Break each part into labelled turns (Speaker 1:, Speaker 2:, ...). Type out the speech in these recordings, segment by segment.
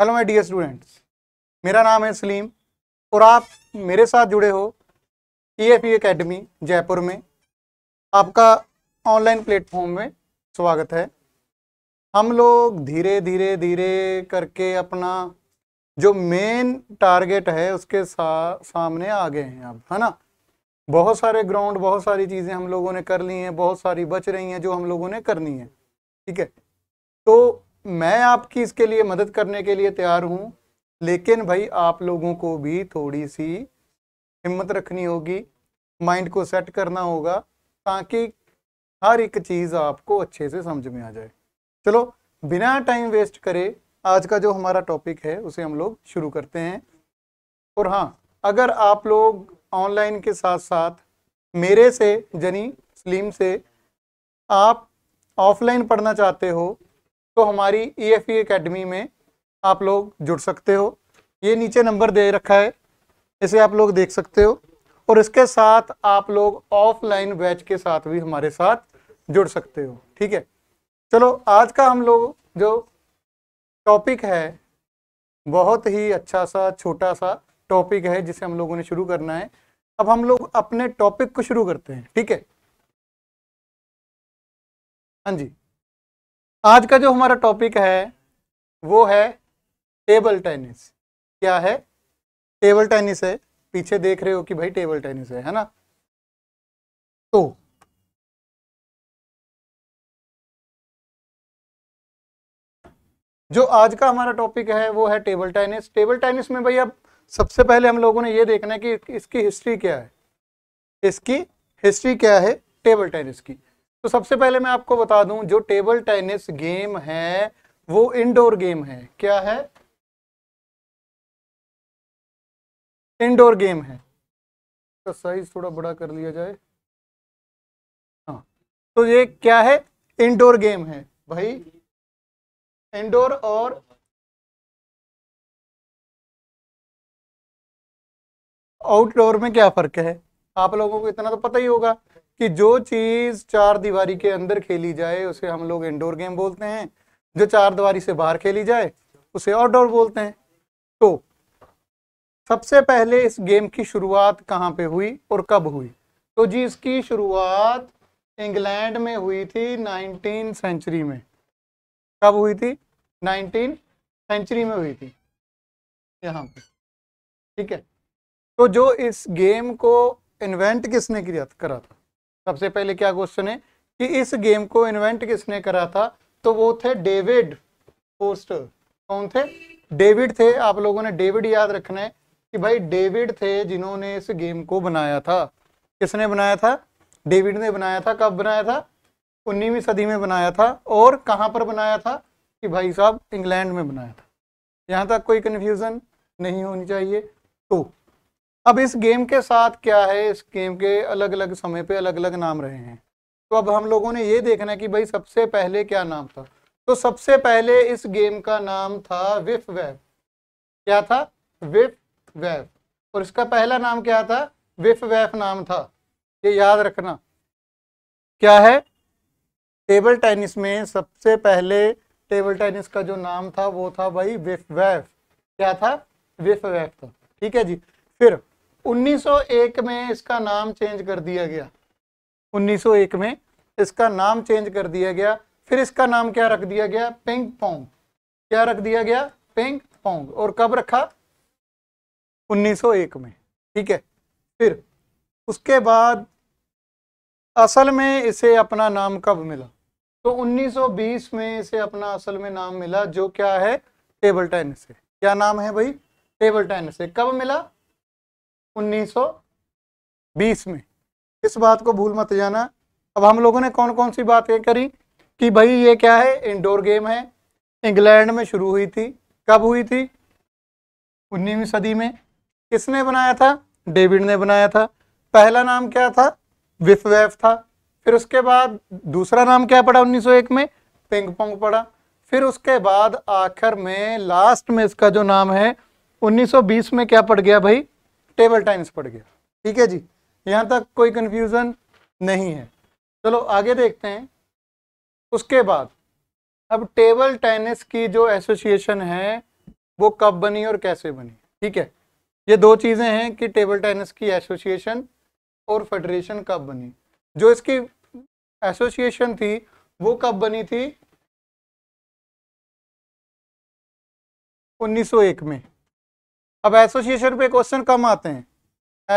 Speaker 1: Hello my dear students मेरा नाम है सलीम और आप मेरे साथ जुड़े हो ई एफ ई जयपुर में आपका ऑनलाइन प्लेटफॉर्म में स्वागत है हम लोग धीरे धीरे धीरे करके अपना जो मेन टारगेट है उसके सा, सामने आ गए हैं अब है ना बहुत सारे ग्राउंड बहुत सारी चीज़ें हम लोगों ने कर ली हैं बहुत सारी बच रही हैं जो हम लोगों ने करनी है ठीक है तो मैं आपकी इसके लिए मदद करने के लिए तैयार हूँ लेकिन भाई आप लोगों को भी थोड़ी सी हिम्मत रखनी होगी माइंड को सेट करना होगा ताकि हर एक चीज़ आपको अच्छे से समझ में आ जाए चलो बिना टाइम वेस्ट करे आज का जो हमारा टॉपिक है उसे हम लोग शुरू करते हैं और हाँ अगर आप लोग ऑनलाइन के साथ साथ मेरे से जनी स्लीम से आप ऑफलाइन पढ़ना चाहते हो तो हमारी ई एफ ई अकेडमी में आप लोग जुड़ सकते हो ये नीचे नंबर दे रखा है इसे आप लोग देख सकते हो और इसके साथ आप लोग ऑफलाइन बैच के साथ भी हमारे साथ जुड़ सकते हो ठीक है चलो आज का हम लोग जो टॉपिक है बहुत ही अच्छा सा छोटा सा टॉपिक है जिसे हम लोगों ने शुरू करना है अब हम लोग अपने टॉपिक को शुरू करते हैं ठीक है हाँ जी आज का जो हमारा टॉपिक है वो है टेबल टेनिस क्या है टेबल टेनिस है पीछे देख रहे हो कि भाई टेबल टेनिस है है ना
Speaker 2: तो जो
Speaker 1: आज का हमारा टॉपिक है वो है टेबल टेनिस टेबल टेनिस में भाई अब सबसे पहले हम लोगों ने ये देखना है कि इसकी हिस्ट्री क्या है इसकी हिस्ट्री क्या है टेबल टेनिस की तो सबसे पहले मैं आपको बता दूं जो टेबल टेनिस गेम है वो इंडोर गेम है क्या है इंडोर गेम है तो साइज थोड़ा बड़ा कर लिया जाए हाँ तो ये क्या है इंडोर गेम है भाई इंडोर और आउटडोर में क्या फर्क है आप लोगों को इतना तो पता ही होगा कि जो चीज़ चार दीवारी के अंदर खेली जाए उसे हम लोग इंडोर गेम बोलते हैं जो चार दीवारी से बाहर खेली जाए उसे आउटडोर बोलते हैं तो सबसे पहले इस गेम की शुरुआत कहाँ पे हुई और कब हुई तो जी इसकी शुरुआत इंग्लैंड में हुई थी नाइनटीन सेंचुरी में कब हुई थी नाइनटीन सेंचुरी में हुई थी यहाँ पे ठीक है तो जो इस गेम को इन्वेंट किसने किया करा था सबसे पहले क्या क्वेश्चन है कि इस गेम को इन्वेंट किसने करा था तो वो थे डेविड पोस्टर कौन थे डेविड थे आप लोगों ने डेविड याद रखना है कि भाई डेविड थे जिन्होंने इस गेम को बनाया था किसने बनाया था डेविड ने बनाया था कब बनाया था उन्नीसवीं सदी में बनाया था और कहाँ पर बनाया था कि भाई साहब इंग्लैंड में बनाया था यहाँ तक कोई कन्फ्यूज़न नहीं होनी चाहिए तो अब इस गेम के साथ क्या है इस गेम के अलग अलग समय पे अलग अलग नाम रहे हैं तो अब हम लोगों ने ये देखना है कि भाई सबसे पहले क्या नाम था तो सबसे पहले इस गेम का नाम था विफ वेब क्या था विफ वेब और इसका पहला नाम क्या था विफ वेफ नाम था ये याद रखना क्या है टेबल टेनिस में सबसे पहले टेबल टेनिस का जो नाम था वो था भाई विफ वेफ क्या था विफ वेफ था ठीक है जी फिर 1901 में इसका नाम चेंज कर दिया गया 1901 में इसका नाम चेंज कर दिया गया फिर इसका नाम क्या रख दिया गया पिंग पोंग क्या रख दिया गया पिंक पोंग और कब रखा 1901 में ठीक है फिर उसके बाद असल में इसे अपना नाम कब मिला तो 1920 में इसे अपना असल में नाम मिला जो क्या है टेबल टेनिस है क्या नाम है भाई टेबल टेनिस है कब मिला 1920 में इस बात को भूल मत जाना अब हम लोगों ने कौन कौन सी बातें करी कि भाई ये क्या है इंडोर गेम है इंग्लैंड में शुरू हुई थी कब हुई थी उन्नीसवीं सदी में किसने बनाया था डेविड ने बनाया था पहला नाम क्या था विफवेफ था फिर उसके बाद दूसरा नाम क्या पड़ा 1901 में पिंग पोंग पड़ा फिर उसके बाद आखिर में लास्ट में इसका जो नाम है 1920 में क्या पड़ गया भाई टेबल टाइम्स पड़ गया ठीक है जी यहाँ तक कोई कन्फ्यूज़न नहीं है चलो आगे देखते हैं उसके बाद अब टेबल टेनिस की जो एसोसिएशन है वो कब बनी और कैसे बनी ठीक है ये दो चीज़ें हैं कि टेबल टेनिस की एसोसिएशन और फेडरेशन कब बनी जो इसकी एसोसिएशन थी वो कब बनी थी 1901 में अब एसोसिएशन पे क्वेश्चन कम आते हैं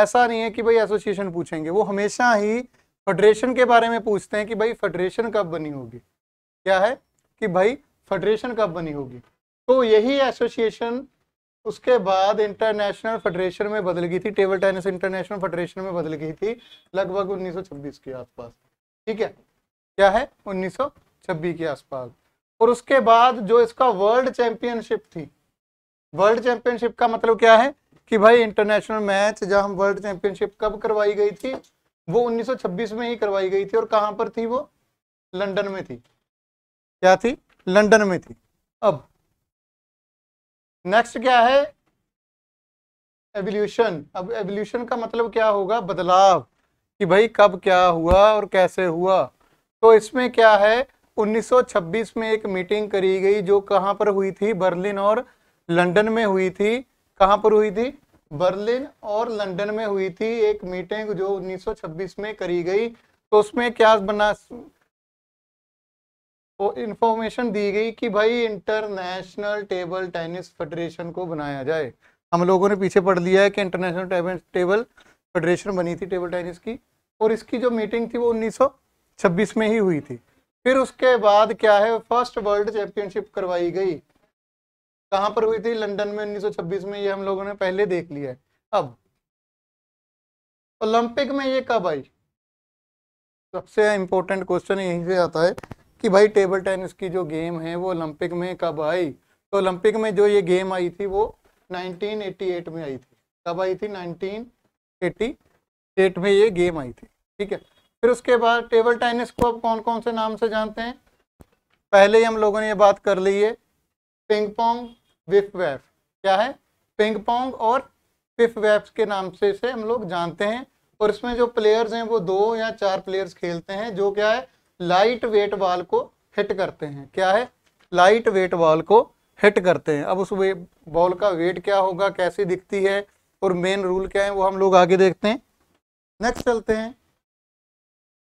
Speaker 1: ऐसा नहीं है कि भाई एसोसिएशन पूछेंगे वो हमेशा ही फेडरेशन के बारे में पूछते हैं कि भाई फेडरेशन कब बनी होगी क्या है कि भाई फेडरेशन कब बनी होगी तो यही एसोसिएशन उसके बाद इंटरनेशनल फेडरेशन में बदल गई थी टेबल टेनिस इंटरनेशनल फेडरेशन में बदल गई थी लगभग 1926 के आसपास ठीक है क्या है 1926 के आसपास और उसके बाद जो इसका वर्ल्ड चैंपियनशिप थी वर्ल्ड चैंपियनशिप का मतलब क्या है कि भाई इंटरनेशनल मैच जहां वर्ल्ड चैंपियनशिप कब करवाई गई थी वो 1926 में ही करवाई गई थी और कहां पर थी वो लंदन में थी क्या थी लंदन में थी अब नेक्स्ट क्या है एवोल्यूशन अब एवोल्यूशन का मतलब क्या होगा बदलाव कि भाई कब क्या हुआ और कैसे हुआ तो इसमें क्या है 1926 में एक मीटिंग करी गई जो कहां पर हुई थी बर्लिन और लंदन में हुई थी कहाँ पर हुई थी बर्लिन और लंदन में हुई थी एक मीटिंग जो 1926 में करी गई तो उसमें क्या बना वो इंफॉर्मेशन दी गई कि भाई इंटरनेशनल टेबल टेनिस फेडरेशन को बनाया जाए हम लोगों ने पीछे पढ़ लिया है कि इंटरनेशनल टेबल टेबल फेडरेशन बनी थी टेबल टेनिस की और इसकी जो मीटिंग थी वो 1926 में ही हुई थी फिर उसके बाद क्या है फर्स्ट वर्ल्ड चैंपियनशिप करवाई गई कहां पर हुई थी लंदन में 1926 में ये हम लोगों ने पहले देख लिया है अब ओलंपिक में ये कब आई सबसे इंपॉर्टेंट क्वेश्चन यहीं से आता है कि भाई टेबल टेनिस की जो गेम है वो ओलंपिक में कब आई तो ओलंपिक में जो ये गेम आई थी वो 1988 में आई थी कब आई थी 1988 में ये गेम आई थी ठीक है फिर उसके बाद टेबल टेनिस को अब कौन कौन से नाम से जानते हैं पहले ही हम लोगों ने ये बात कर ली है पिंग पोंग विफवेफ क्या है पिंग पोंग और पिफवेफ के नाम से इसे हम लोग जानते हैं और इसमें जो प्लेयर्स हैं वो दो या चार प्लेयर्स खेलते हैं जो क्या है लाइट वेट बॉल को हिट करते हैं क्या है लाइट वेट बॉल को हिट करते हैं अब उस वे बॉल का वेट क्या होगा कैसी दिखती है और मेन रूल क्या है वो हम लोग आगे देखते हैं नेक्स्ट चलते हैं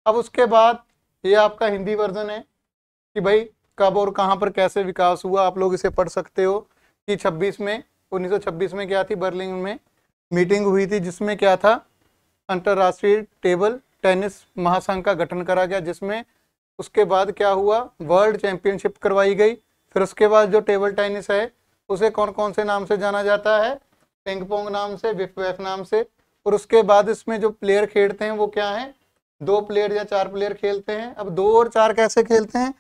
Speaker 1: अब उसके बाद ये आपका हिंदी वर्जन है कि भाई कब और कहाँ पर कैसे विकास हुआ आप लोग इसे पढ़ सकते हो कि 26 में 1926 में क्या थी बर्लिन में मीटिंग हुई थी जिसमें क्या था अंतर्राष्ट्रीय टेबल टेनिस महासंघ का गठन करा गया जिसमें उसके बाद क्या हुआ वर्ल्ड चैंपियनशिप करवाई गई फिर उसके बाद जो टेबल टेनिस है उसे कौन कौन से नाम से जाना जाता है पिंग पोंग नाम से विफ वेफ नाम से और उसके बाद इसमें जो प्लेयर खेलते हैं वो क्या है दो प्लेयर या चार प्लेयर खेलते हैं अब दो और चार कैसे खेलते हैं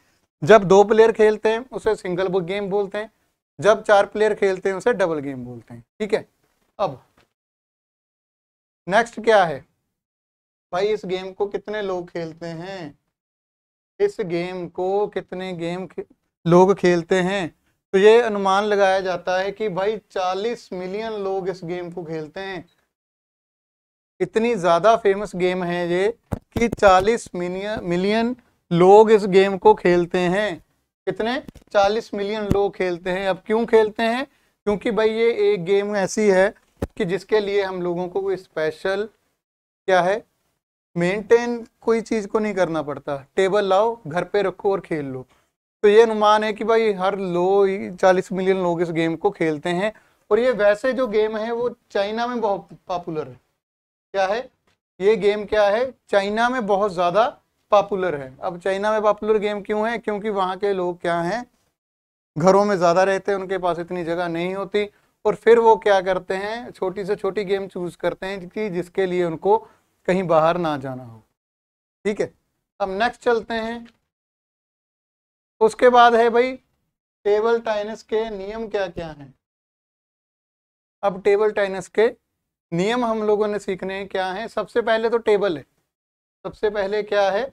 Speaker 1: जब दो प्लेयर खेलते हैं उसे सिंगल गेम बोलते हैं जब चार प्लेयर खेलते हैं उसे डबल गेम बोलते हैं ठीक है अब नेक्स्ट क्या है भाई इस गेम को कितने लोग खेलते हैं इस गेम को कितने गेम खे, लोग खेलते हैं तो ये अनुमान लगाया जाता है कि भाई 40 मिलियन लोग इस गेम को खेलते हैं इतनी ज़्यादा फेमस गेम है ये कि 40 मिलियन मिलियन लोग इस गेम को खेलते हैं कितने 40 मिलियन लोग खेलते हैं अब क्यों खेलते हैं क्योंकि भाई ये एक गेम ऐसी है कि जिसके लिए हम लोगों को कोई स्पेशल क्या है मेंटेन कोई चीज़ को नहीं करना पड़ता टेबल लाओ घर पे रखो और खेल लो तो ये अनुमान है कि भाई हर लो चालीस मिलियन लोग इस गेम को खेलते हैं और ये वैसे जो गेम है वो चाइना में बहुत पॉपुलर है क्या है ये गेम क्या है चाइना में बहुत ज़्यादा पॉपुलर है अब चाइना में पॉपुलर गेम क्यों है क्योंकि वहाँ के लोग क्या हैं घरों में ज़्यादा रहते हैं उनके पास इतनी जगह नहीं होती और फिर वो क्या करते हैं छोटी से छोटी गेम चूज़ करते हैं कि जिसके लिए उनको कहीं बाहर ना जाना हो ठीक है अब नेक्स्ट चलते हैं उसके बाद है भाई टेबल टेनिस के नियम क्या क्या हैं अब टेबल टेनिस के नियम हम लोगों ने सीखने हैं क्या हैं सबसे पहले तो टेबल है सबसे पहले क्या है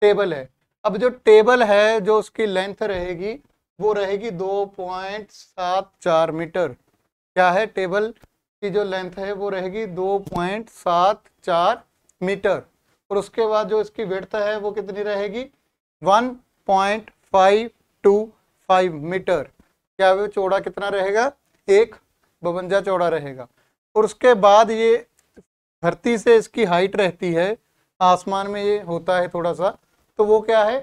Speaker 1: टेबल है अब जो टेबल है जो उसकी लेंथ रहेगी वो रहेगी दो पॉइंट सात चार मीटर क्या है टेबल की जो लेंथ है वो रहेगी दो पॉइंट सात चार मीटर और उसके बाद जो इसकी वेड़ है वो कितनी रहेगी one point five two five metre क्या वो चौड़ा कितना रहेगा एक बवंजा चौड़ा रहेगा और उसके बाद ये धरती से इसकी हाइट रहती है आसमान में ये होता है थोड़ा सा तो वो क्या है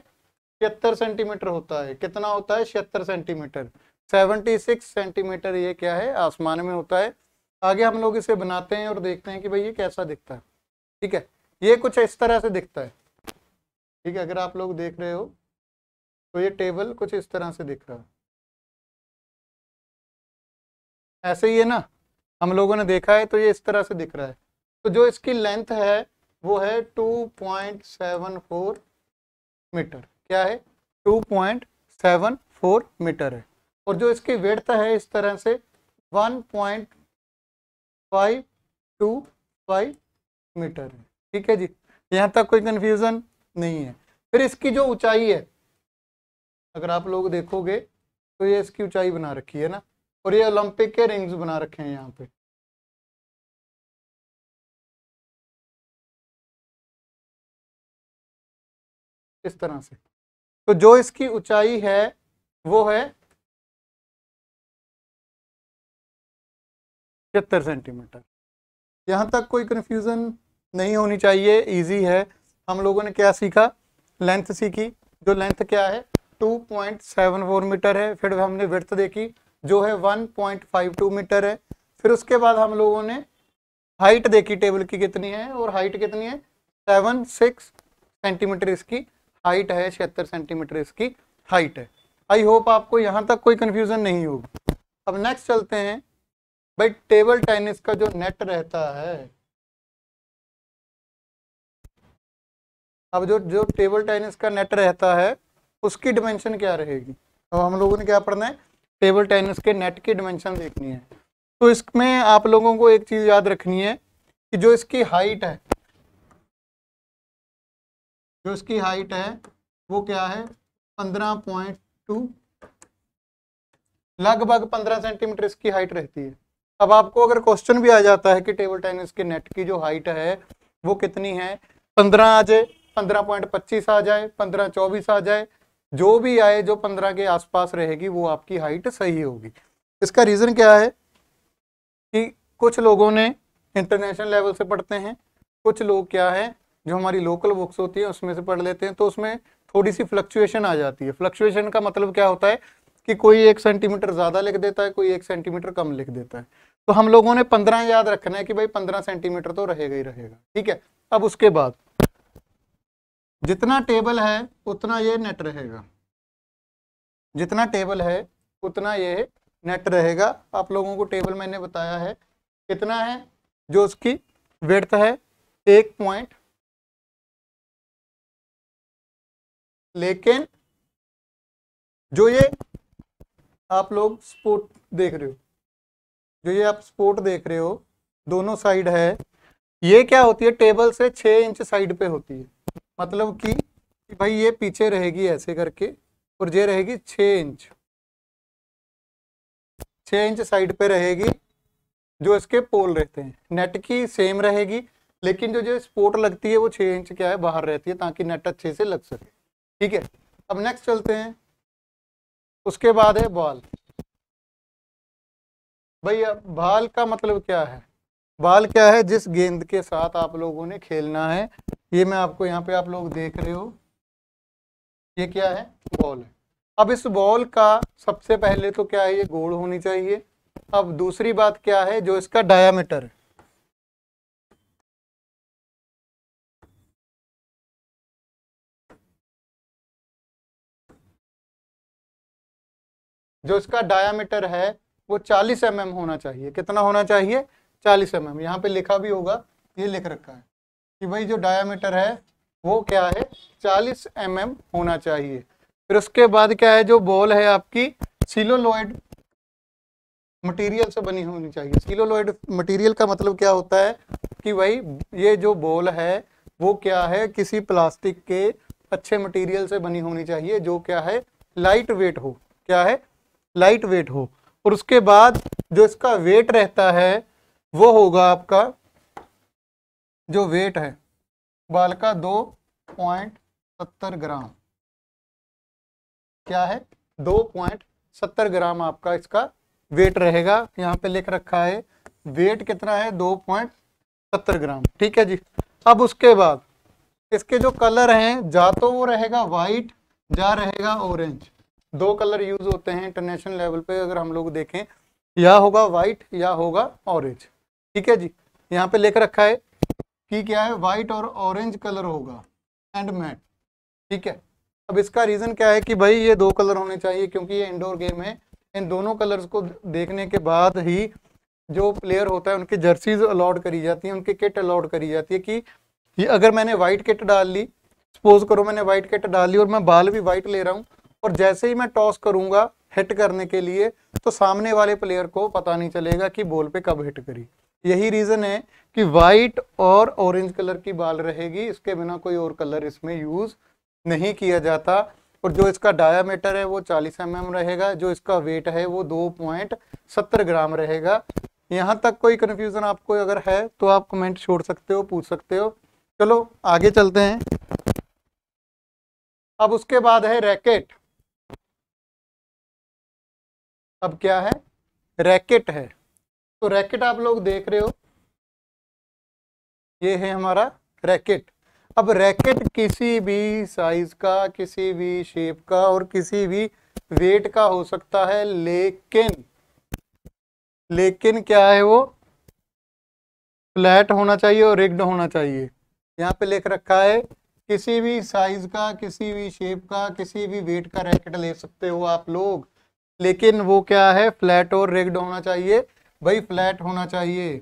Speaker 1: छिहत्तर सेंटीमीटर होता है कितना होता है छिहत्तर सेंटीमीटर सेवेंटी सिक्स सेंटीमीटर ये क्या है आसमान में होता है आगे हम लोग इसे बनाते हैं और देखते हैं कि भाई ये कैसा दिखता है ठीक है ये कुछ इस तरह से दिखता है ठीक है अगर आप लोग देख रहे हो तो ये टेबल कुछ इस तरह से दिख रहा है ऐसे ही है ना हम लोगों ने देखा है तो ये इस तरह से दिख रहा है तो जो इसकी लेंथ है वो है two point seven four metre क्या है 2.74 मीटर है और जो इसकी वेड़ता है इस तरह से 1.525 मीटर है ठीक है जी यहाँ तक कोई कन्फ्यूज़न नहीं है फिर इसकी जो ऊंचाई है अगर आप लोग देखोगे तो ये इसकी ऊंचाई बना रखी है ना और ये ओलंपिक के रिंग्स बना रखे हैं यहाँ पे
Speaker 2: इस तरह से तो जो इसकी ऊंचाई है वो है पचहत्तर सेंटीमीटर
Speaker 1: यहां तक कोई कंफ्यूजन नहीं होनी चाहिए इजी है हम लोगों ने क्या सीखा लेंथ सीखी जो लेंथ क्या है 2.74 मीटर है फिर हमने विर्थ देखी जो है 1.52 मीटर है फिर उसके बाद हम लोगों ने हाइट देखी टेबल की कितनी है और हाइट कितनी है सेवन सिक्स सेंटीमीटर इसकी हाइट है छिहत्तर सेंटीमीटर इसकी हाइट है आई होप आपको यहाँ तक कोई कन्फ्यूज़न नहीं होगा अब नेक्स्ट चलते हैं भाई टेबल टेनिस का जो नेट रहता है अब जो जो टेबल टेनिस का नेट रहता है उसकी डिमेंशन क्या रहेगी अब हम लोगों ने क्या पढ़ना है टेबल टेनिस के नेट की डिमेंशन देखनी है तो इसमें आप लोगों को एक चीज़ याद रखनी है कि जो इसकी हाइट है जो इसकी हाइट है वो क्या है पंद्रह पॉइंट टू लगभग पंद्रह सेंटीमीटर इसकी हाइट रहती है अब आपको अगर क्वेश्चन भी आ जाता है कि टेबल टेनिस के नेट की जो हाइट है वो कितनी है पंद्रह आ जाए पंद्रह पॉइंट पच्चीस आ जाए पंद्रह चौबीस आ जाए जो भी आए जो पंद्रह के आसपास रहेगी वो आपकी हाइट सही होगी इसका रीज़न क्या है कि कुछ लोगों ने इंटरनेशनल लेवल से पढ़ते हैं कुछ लोग क्या है जो हमारी लोकल बुक्स होती है उसमें से पढ़ लेते हैं तो उसमें थोड़ी सी फ्लक्चुएशन आ जाती है फ्लक्चुएशन का मतलब क्या होता है कि कोई एक सेंटीमीटर ज़्यादा लिख देता है कोई एक सेंटीमीटर कम लिख देता है तो हम लोगों ने पंद्रह याद रखना है कि भाई पंद्रह सेंटीमीटर तो रहेगा ही रहेगा ठीक है अब उसके बाद जितना टेबल है उतना ये नेट रहेगा जितना टेबल है उतना ये नेट रहेगा आप लोगों को टेबल मैंने बताया है कितना है जो उसकी वेड़ है एक पॉइंट लेकिन जो ये आप लोग स्पोर्ट देख रहे हो जो ये आप स्पोर्ट देख रहे हो दोनों साइड है ये क्या होती है टेबल से छ इंच साइड पे होती है मतलब कि भाई ये पीछे रहेगी ऐसे करके और ये रहेगी छ इंच छ इंच साइड पे रहेगी जो इसके पोल रहते हैं नेट की सेम रहेगी लेकिन जो जो स्पोर्ट लगती है वो छः इंच क्या है बाहर रहती है ताकि नेट अच्छे से लग सके ठीक है अब नेक्स्ट चलते हैं उसके बाद है बॉल भैया बाल का मतलब क्या है बाल क्या है जिस गेंद के साथ आप लोगों ने खेलना है ये मैं आपको यहाँ पे आप लोग देख रहे हो ये क्या है बॉल है अब इस बॉल का सबसे पहले तो क्या है ये गोल होनी चाहिए अब दूसरी बात क्या है जो इसका डायामीटर है जो इसका डायामीटर है वो 40 एम mm होना चाहिए कितना होना चाहिए 40 एम mm यहाँ पे लिखा भी होगा ये लिख रखा है कि भाई जो डायामीटर है वो क्या है 40 एम mm होना चाहिए फिर उसके बाद क्या है जो बॉल है आपकी सीलोलॉइड मटेरियल से बनी होनी चाहिए सिलोलोइड मटेरियल का मतलब क्या होता है कि भाई ये जो बॉल है वो क्या है किसी प्लास्टिक के अच्छे मटेरियल से बनी होनी चाहिए जो क्या है लाइट वेट हो क्या है लाइट वेट हो और उसके बाद जो इसका वेट रहता है वो होगा आपका जो वेट है बाल का दो पॉइंट सत्तर ग्राम क्या है दो पॉइंट सत्तर ग्राम आपका इसका वेट रहेगा यहाँ पे लिख रखा है वेट कितना है दो पॉइंट सत्तर ग्राम ठीक है जी अब उसके बाद इसके जो कलर हैं जा तो वो रहेगा वाइट जा रहेगा ऑरेंज दो कलर यूज होते हैं इंटरनेशनल लेवल पे अगर हम लोग देखें या होगा वाइट या होगा ऑरेंज ठीक है जी यहाँ पे लेकर रखा है कि क्या है वाइट और ऑरेंज कलर होगा एंड मैट ठीक है अब इसका रीज़न क्या है कि भाई ये दो कलर होने चाहिए क्योंकि ये इंडोर गेम है इन दोनों कलर्स को देखने के बाद ही जो प्लेयर होता है उनकी जर्सीज अलाउड करी जाती हैं उनकी किट अलाउड करी जाती है कि ये अगर मैंने वाइट किट डाल ली सपोज करो मैंने वाइट किट डाल ली और मैं बाल भी वाइट ले रहा हूँ और जैसे ही मैं टॉस करूंगा हिट करने के लिए तो सामने वाले प्लेयर को पता नहीं चलेगा कि बॉल पे कब हिट करी यही रीज़न है कि वाइट और ऑरेंज कलर की बाल रहेगी इसके बिना कोई और कलर इसमें यूज़ नहीं किया जाता और जो इसका डायामीटर है वो 40 एम mm रहेगा जो इसका वेट है वो 2.70 ग्राम रहेगा यहाँ तक कोई कन्फ्यूज़न आपको अगर है तो आप कमेंट छोड़ सकते हो पूछ सकते हो चलो आगे चलते हैं अब उसके बाद है रैकेट अब क्या है रैकेट है तो रैकेट आप लोग देख रहे हो ये है हमारा रैकेट अब रैकेट किसी भी साइज का किसी भी शेप का और किसी भी वेट का हो सकता है लेकिन लेकिन क्या है वो फ्लैट होना चाहिए और रिग्ड होना चाहिए यहाँ पे लिख रखा है किसी भी साइज का किसी भी शेप का किसी भी वेट का रैकेट ले सकते हो आप लोग लेकिन वो क्या है फ्लैट और रेग्ड होना चाहिए भाई फ्लैट होना चाहिए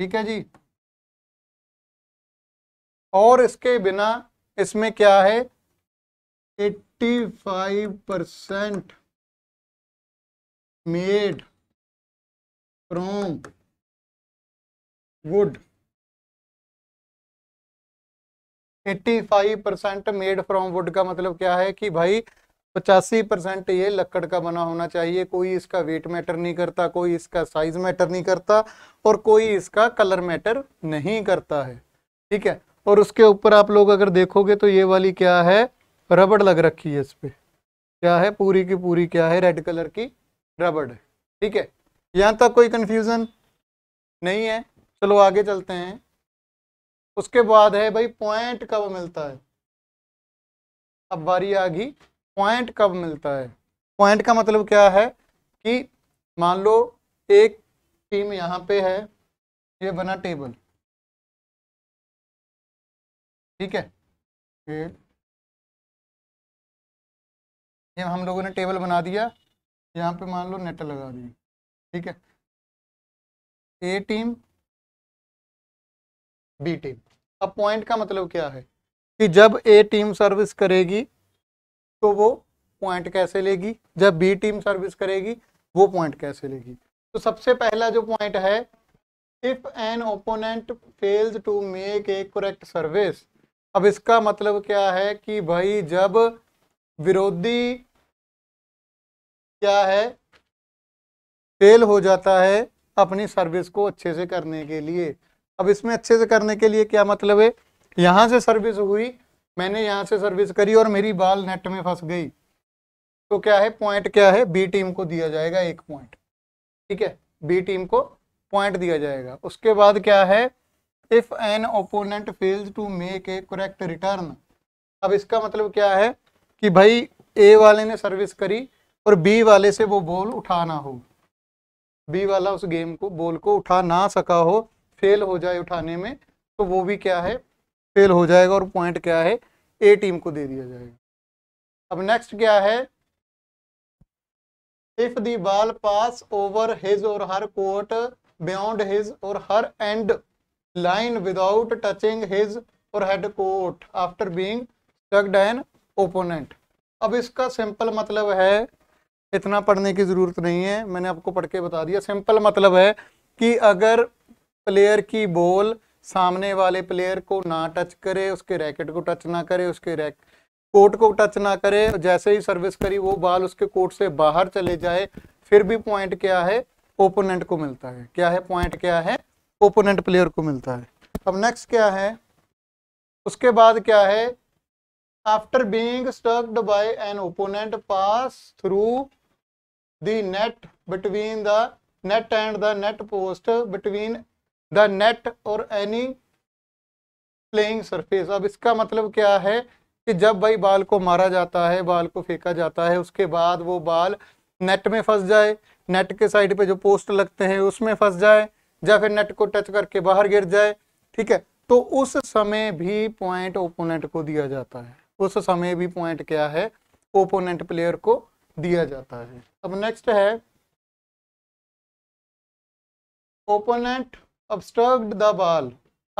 Speaker 2: ठीक है जी और इसके
Speaker 1: बिना इसमें क्या है 85 percent made from wood 85 percent made from wood का मतलब क्या है कि भाई पचासी परसेंट ये लकड़ का बना होना चाहिए कोई इसका वेट मैटर नहीं करता कोई इसका साइज मैटर नहीं करता और कोई इसका कलर मैटर नहीं करता है ठीक है और उसके ऊपर आप लोग अगर देखोगे तो ये वाली क्या है रबड़ लग रखी है इस पर क्या है पूरी की पूरी क्या है रेड कलर की रबड़ है ठीक है यहाँ तक कोई कन्फ्यूज़न नहीं है चलो आगे चलते हैं उसके बाद है भाई पॉइंट कब मिलता है अब बारी आ गई पॉइंट कब मिलता है पॉइंट का मतलब क्या है कि मान लो एक टीम यहाँ पे है ये बना टेबल ठीक
Speaker 2: है ये हम लोगों ने टेबल बना दिया यहाँ पे मान लो नेट लगा दी ठीक है
Speaker 1: ए टीम बी टीम अब पॉइंट का मतलब क्या है कि जब ए टीम सर्विस करेगी तो वो पॉइंट कैसे लेगी जब बी टीम सर्विस करेगी वो पॉइंट कैसे लेगी तो सबसे पहला जो पॉइंट है if an opponent fails to make a correct service अब इसका मतलब क्या है कि भाई जब विरोधी क्या है फेल हो जाता है अपनी सर्विस को अच्छे से करने के लिए अब इसमें अच्छे से करने के लिए क्या मतलब है यहां से सर्विस हुई मैंने यहाँ से सर्विस करी और मेरी बाल नेट में फंस गई तो क्या है पॉइंट क्या है बी टीम को दिया जाएगा एक पॉइंट ठीक है बी टीम को पॉइंट दिया जाएगा उसके बाद क्या है if an opponent fails to make a correct return अब इसका मतलब क्या है कि भाई ए वाले ने सर्विस करी और बी वाले से वो बॉल उठा ना हो बी वाला उस गेम को बॉल को उठा ना सका हो फेल हो जाए उठाने में तो वो भी क्या है फेल हो जाएगा और पॉइंट क्या है ए टीम को दे दिया जाएगा अब नेक्स्ट क्या है if the ball pass over his or her court beyond his or her end line without touching his or head court after being struck an opponent अब इसका सिंपल मतलब है इतना पढ़ने की ज़रूरत नहीं है मैंने आपको पढ़ के बता दिया सिंपल मतलब है कि अगर प्लेयर की बॉल सामने वाले प्लेयर को ना टच करे उसके रैकेट को टच ना करे उसके रैक कोर्ट को टच ना करे जैसे ही सर्विस करी वो बॉल उसके कोर्ट से बाहर चले जाए फिर भी पॉइंट क्या है ओपोनेंट को मिलता है क्या है पॉइंट क्या है ओपोनेंट प्लेयर को मिलता है अब नेक्स्ट क्या है उसके बाद क्या है after being struck by an opponent pass through the net between the net and the net post between the net or any playing surface अब इसका मतलब क्या है कि जब भाई बाल को मारा जाता है बाल को फेंका जाता है उसके बाद वो बाल नेट में फंस जाए नेट के साइड पे जो पोस्ट लगते हैं उसमें फंस जाए या फिर नेट को टच करके बाहर गिर जाए ठीक है तो उस समय भी पॉइंट ओपोनेंट को दिया जाता है उस समय भी पॉइंट क्या है ओपोनेंट प्लेयर को दिया जाता है अब नेक्स्ट है ओपोनेंट ऑब्स्ट्रक्ट द बॉल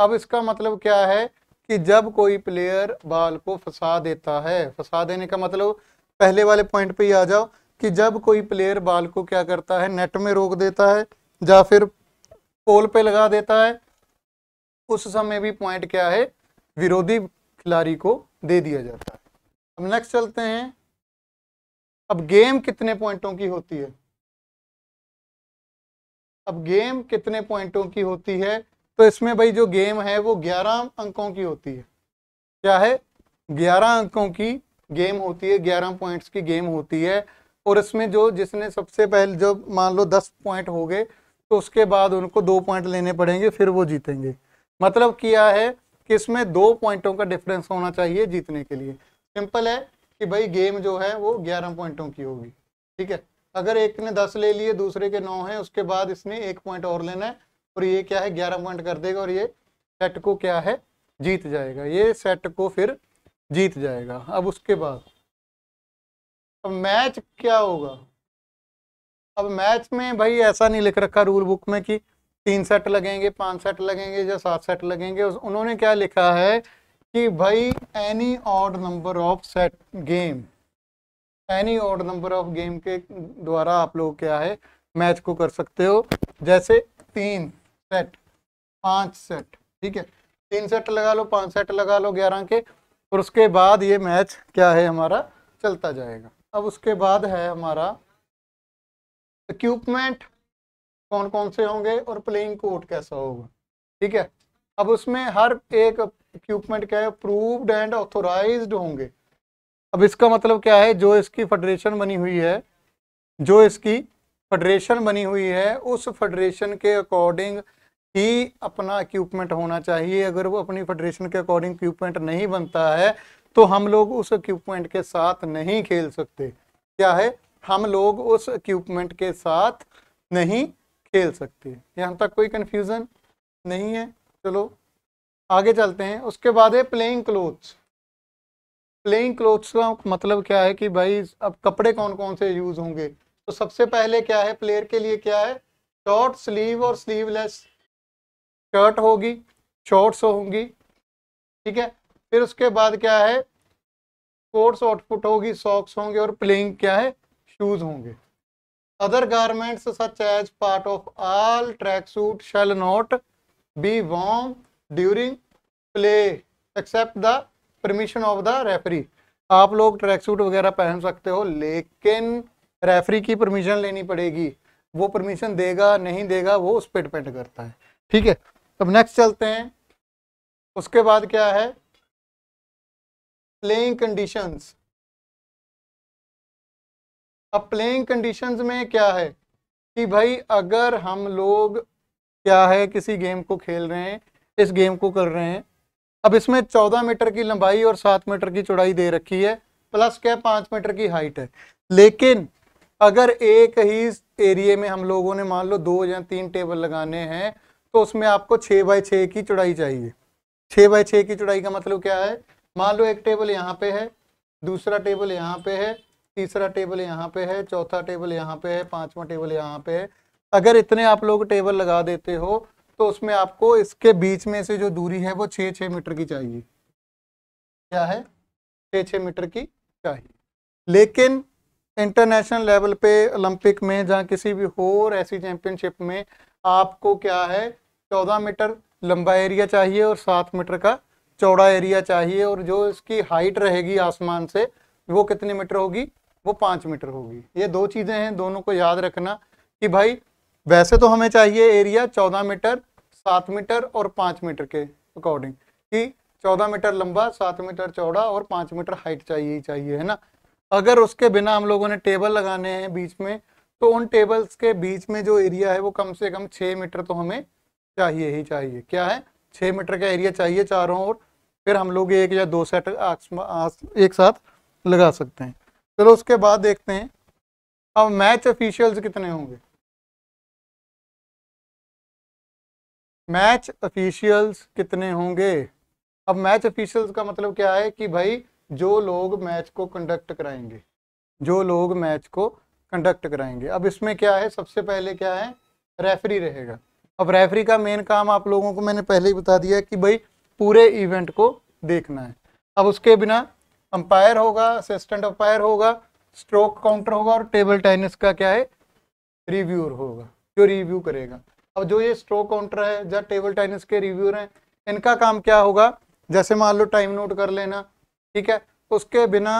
Speaker 1: अब इसका मतलब क्या है कि जब कोई प्लेयर बॉल को फंसा देता है फंसा देने का मतलब पहले वाले पॉइंट पे ही आ जाओ कि जब कोई प्लेयर बॉल को क्या करता है नेट में रोक देता है या फिर पोल पे लगा देता है उस समय भी पॉइंट क्या है विरोधी खिलाड़ी को दे दिया जाता है अब नेक्स्ट चलते हैं अब गेम कितने पॉइंटों की होती है अब गेम कितने पॉइंटों की होती है तो इसमें भाई जो गेम है वो ग्यारह अंकों की होती है क्या है ग्यारह अंकों की गेम होती है ग्यारह पॉइंट्स की गेम होती है और इसमें जो जिसने सबसे पहले जब मान लो दस पॉइंट हो गए तो उसके बाद उनको दो पॉइंट लेने पड़ेंगे फिर वो जीतेंगे मतलब क्या है कि इसमें दो पॉइंटों का डिफरेंस होना चाहिए जीतने के लिए सिंपल है कि भाई गेम जो है वो ग्यारह पॉइंटों की होगी ठीक है अगर एक ने दस ले लिए दूसरे के नौ हैं उसके बाद इसने एक पॉइंट और लेना है और ये क्या है ग्यारह पॉइंट कर देगा और ये सेट को क्या है जीत जाएगा ये सेट को फिर जीत जाएगा अब उसके बाद अब मैच क्या होगा अब मैच में भाई ऐसा नहीं लिख रखा रूल बुक में कि तीन सेट लगेंगे पांच सेट लगेंगे या सात सेट लगेंगे उन्होंने क्या लिखा है कि भाई any odd number of set game any odd number of game के द्वारा आप लोग क्या है मैच को कर सकते हो जैसे तीन सेट पाँच सेट ठीक है तीन सेट लगा लो पाँच सेट लगा लो ग्यारह के और उसके बाद ये मैच क्या है हमारा चलता जाएगा अब उसके बाद है हमारा इक्विपमेंट कौन कौन से होंगे और प्लेइंग कोर्ट कैसा होगा ठीक है अब उसमें हर एक इक्विपमेंट क्या है अप्रूव्ड एंड ऑथोराइज्ड होंगे अब इसका मतलब क्या है जो इसकी फेडरेशन बनी हुई है जो इसकी फेडरेशन बनी हुई है उस फेडरेशन के अकॉर्डिंग ही अपना इक्विपमेंट होना चाहिए अगर वो अपनी फेडरेशन के अकॉर्डिंग इक्विपमेंट नहीं बनता है तो हम लोग उस इक्विपमेंट के साथ नहीं खेल सकते क्या है हम लोग उस इक्विपमेंट के साथ नहीं खेल सकते यहाँ तक कोई कन्फ्यूज़न नहीं है चलो आगे चलते हैं उसके बाद है प्लेइंग क्लोथ्स प्लेइंग क्लोथ्स का मतलब क्या है कि भाई अब कपड़े कौन कौन से यूज होंगे तो सबसे पहले क्या है प्लेयर के लिए क्या है शॉर्ट स्लीव और स्लीवलेस शर्ट होगी शॉर्ट्स होंगी ठीक है फिर उसके बाद क्या है स्पोर्ट्स आउटपुट होगी सॉक्स होंगे और प्लेइंग क्या है शूज होंगे other garments such as part of all track suit shall not be वॉन्ग during play except the permission of the referee आप लोग ट्रैक सूट वगैरह पहन सकते हो लेकिन रेफरी की परमिशन लेनी पड़ेगी वो परमिशन देगा नहीं देगा वो उस पर डिपेंड करता है ठीक है अब नेक्स्ट चलते हैं उसके बाद क्या है
Speaker 2: प्लेइंग कंडीशंस अब
Speaker 1: प्लेइंग कंडीशंस में क्या है कि भाई अगर हम लोग क्या है किसी गेम को खेल रहे हैं इस गेम को कर रहे हैं अब इसमें चौदह मीटर की लंबाई और सात मीटर की चौड़ाई दे रखी है प्लस क्या पाँच मीटर की हाइट है लेकिन अगर एक ही एरिए में हम लोगों ने मान लो दो या तीन टेबल लगाने हैं तो उसमें आपको छ बाय छः की चौड़ाई चाहिए छः बाय छः की चौड़ाई का मतलब क्या है मान लो एक टेबल यहाँ पे है दूसरा टेबल यहाँ पे है तीसरा टेबल यहाँ पे है चौथा टेबल यहाँ पे है पांचवा टेबल यहाँ पे है अगर इतने आप लोग टेबल लगा देते हो तो उसमें आपको इसके बीच में से जो दूरी है वो छः छ मीटर की चाहिए क्या है छ छ मीटर की चाहिए लेकिन इंटरनेशनल लेवल पे ओलंपिक में जहाँ किसी भी और ऐसी चैंपियनशिप में आपको क्या है चौदह मीटर लंबा एरिया चाहिए और सात मीटर का चौड़ा एरिया चाहिए और जो इसकी हाइट रहेगी आसमान से वो कितने मीटर होगी वो पाँच मीटर होगी ये दो चीज़ें हैं दोनों को याद रखना कि भाई वैसे तो हमें चाहिए एरिया चौदह मीटर सात मीटर और पाँच मीटर के अकॉर्डिंग कि चौदह मीटर लंबा सात मीटर चौड़ा और पाँच मीटर हाइट चाहिए ही चाहिए है ना अगर उसके बिना हम लोगों ने टेबल लगाने हैं बीच में तो उन टेबल्स के बीच में जो एरिया है वो कम से कम छः मीटर तो हमें चाहिए ही चाहिए क्या है छः मीटर का एरिया चाहिए चारों ओर फिर हम लोग एक या दो सेट एक साथ लगा सकते हैं चलो तो उसके बाद देखते हैं अब मैच ऑफिशियल्स कितने होंगे मैच ऑफिशियल्स कितने होंगे अब मैच ऑफिशियल्स का मतलब क्या है कि भाई जो लोग मैच को कंडक्ट कराएंगे जो लोग मैच को कंडक्ट कराएंगे अब इसमें क्या है सबसे पहले क्या है रेफरी रहेगा अब रेफरी का मेन काम आप लोगों को मैंने पहले ही बता दिया कि भाई पूरे इवेंट को देखना है अब उसके बिना अंपायर होगा असिस्टेंट अंपायर होगा स्ट्रोक काउंटर होगा और टेबल टेनिस का क्या है रिव्यूर होगा जो रिव्यू करेगा अब जो ये स्ट्रो काउंटर है या टेबल टेनिस के रिव्यूर हैं इनका काम क्या होगा जैसे मान लो टाइम नोट कर लेना ठीक है उसके बिना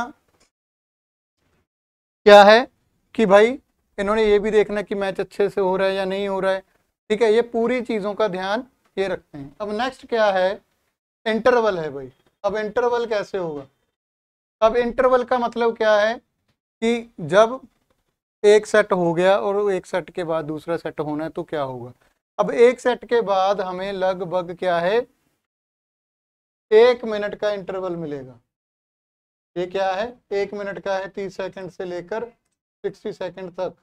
Speaker 1: क्या है कि भाई इन्होंने ये भी देखना कि मैच अच्छे से हो रहा है या नहीं हो रहा है ठीक है ये पूरी चीज़ों का ध्यान ये रखते हैं अब नेक्स्ट क्या है इंटरवल है भाई अब इंटरवल कैसे होगा अब इंटरवल का मतलब क्या है कि जब एक सेट हो गया और एक सेट के बाद दूसरा सेट होना है तो क्या होगा अब एक सेट के बाद हमें लगभग क्या है एक मिनट का इंटरवल मिलेगा ये क्या है एक मिनट का है तीस सेकंड से लेकर सिक्सटी सेकंड तक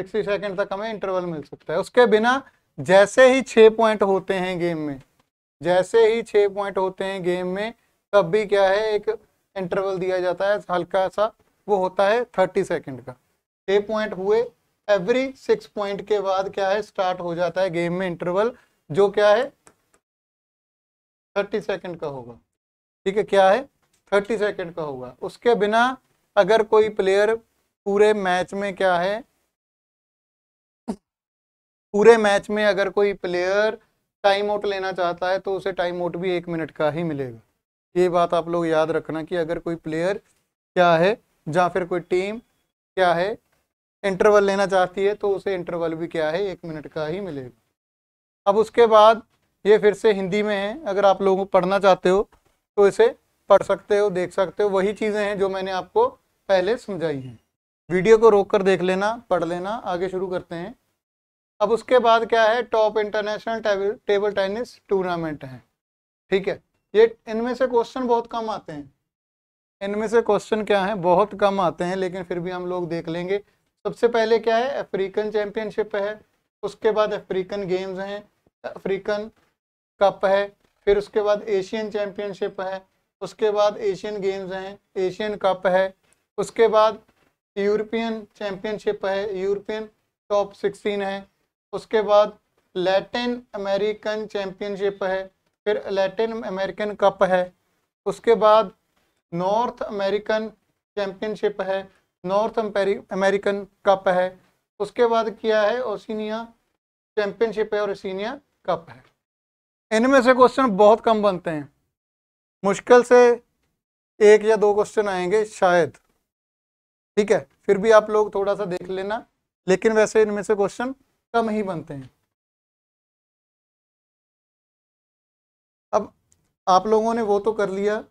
Speaker 1: सिक्सटी सेकंड तक हमें इंटरवल मिल सकता है उसके बिना जैसे ही छह पॉइंट होते हैं गेम में जैसे ही छह पॉइंट होते हैं गेम में तब भी क्या है एक इंटरवल दिया जाता है हल्का सा वो होता है थर्टी सेकेंड का छः पॉइंट हुए एवरी सिक्स पॉइंट के बाद क्या है स्टार्ट हो जाता है गेम में इंटरवल जो क्या है थर्टी सेकेंड का होगा ठीक है क्या है थर्टी सेकेंड का होगा उसके बिना अगर कोई प्लेयर पूरे मैच में क्या है पूरे मैच में अगर कोई प्लेयर टाइम आउट लेना चाहता है तो उसे टाइम आउट भी एक मिनट का ही मिलेगा ये बात आप लोग याद रखना कि अगर कोई प्लेयर क्या है या फिर कोई टीम क्या है इंटरवल लेना चाहती है तो उसे इंटरवल भी क्या है एक मिनट का ही मिलेगा अब उसके बाद ये फिर से हिंदी में है अगर आप लोगों को पढ़ना चाहते हो तो इसे पढ़ सकते हो देख सकते हो वही चीज़ें हैं जो मैंने आपको पहले समझाई हैं वीडियो को रोक कर देख लेना पढ़ लेना आगे शुरू करते हैं अब उसके बाद क्या है top international table tennis tournament है ठीक है ये इनमें से क्वेश्चन बहुत कम आते हैं इनमें से क्वेश्चन क्या है बहुत कम आते हैं लेकिन फिर भी हम लोग देख लेंगे सबसे पहले क्या है अफ्रीकन चैम्पियनशिप है उसके बाद अफ्रीकन गेम्स हैं अफ्रीकन कप है फिर उसके बाद एशियन चैम्पियनशिप है उसके बाद एशियन गेम्स हैं एशियन कप है उसके बाद यूरोपियन चैम्पियनशिप है यूरोपियन टॉप सिक्सटीन है उसके बाद लैटिन अमेरिकन चैम्पियनशिप है फिर लैटिन अमेरिकन कप है उसके बाद नॉर्थ अमेरिकन चैंपियनशिप है नॉर्थ अमेरिकन कप है उसके बाद किया है ओसिनिया चैंपियनशिप है और ओसिनिया कप है इनमें से क्वेश्चन बहुत कम बनते हैं मुश्किल से एक या दो क्वेश्चन आएंगे शायद ठीक है फिर भी आप लोग थोड़ा सा देख लेना लेकिन वैसे इनमें से क्वेश्चन कम ही बनते हैं अब आप लोगों ने वो तो कर लिया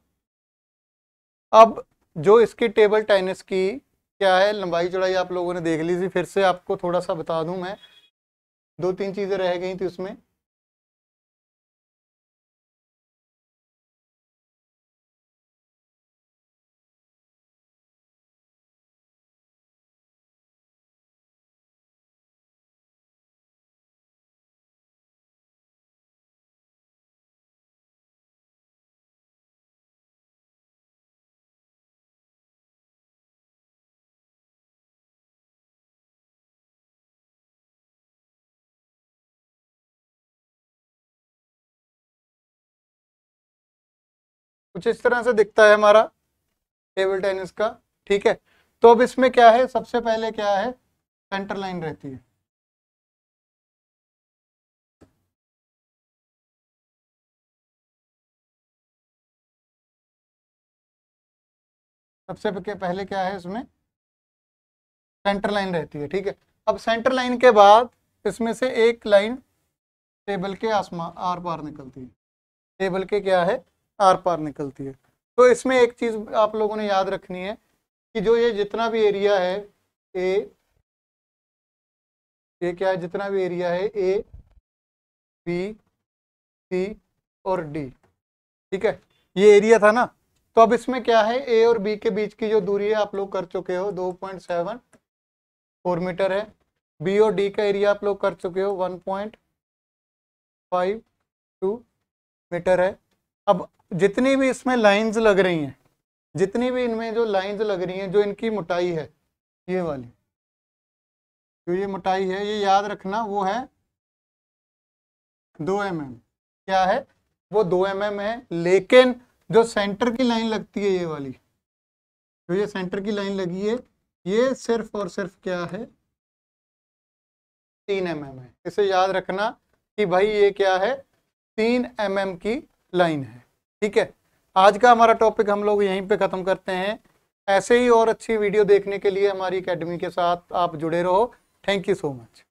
Speaker 1: अब जो इसकी टेबल टेनिस की क्या है लंबाई चौड़ाई आप लोगों ने देख ली थी फिर से आपको थोड़ा सा बता दूं मैं दो तीन चीज़ें रह गई थी उसमें कुछ इस तरह से दिखता है हमारा टेबल टेनिस का ठीक है तो अब इसमें क्या है सबसे पहले क्या है सेंटर लाइन रहती है
Speaker 2: सबसे पहले क्या है इसमें
Speaker 1: सेंटर लाइन रहती है ठीक है अब सेंटर लाइन के बाद इसमें से एक लाइन टेबल के आसमान आर पार निकलती है टेबल के क्या है आर पार निकलती है तो इसमें एक चीज़ आप लोगों ने याद रखनी है कि जो ये जितना भी एरिया है ए ये क्या है जितना भी एरिया है ए बी सी और डी ठीक है ये एरिया था ना तो अब इसमें क्या है ए और बी के बीच की जो दूरी है आप लोग कर चुके हो दो पॉइंट सेवन फोर मीटर है बी और डी का एरिया आप लोग कर चुके हो one point five two metre है अब जितनी भी इसमें लाइंस लग रही हैं जितनी भी इनमें जो लाइंस लग रही हैं जो इनकी मोटाई है ये वाली जो ये मोटाई है ये याद रखना वो है दो एम mm. क्या है वो दो एम mm है लेकिन जो सेंटर की लाइन लगती है ये वाली जो ये सेंटर की लाइन लगी है ये सिर्फ और सिर्फ क्या है तीन एम mm है इसे याद रखना कि भाई ये क्या है तीन एम mm की लाइन है ठीक है आज का हमारा टॉपिक हम लोग यहीं पे ख़त्म करते हैं ऐसे ही और अच्छी वीडियो देखने के लिए हमारी एकेडमी के साथ आप जुड़े रहो थैंक यू सो मच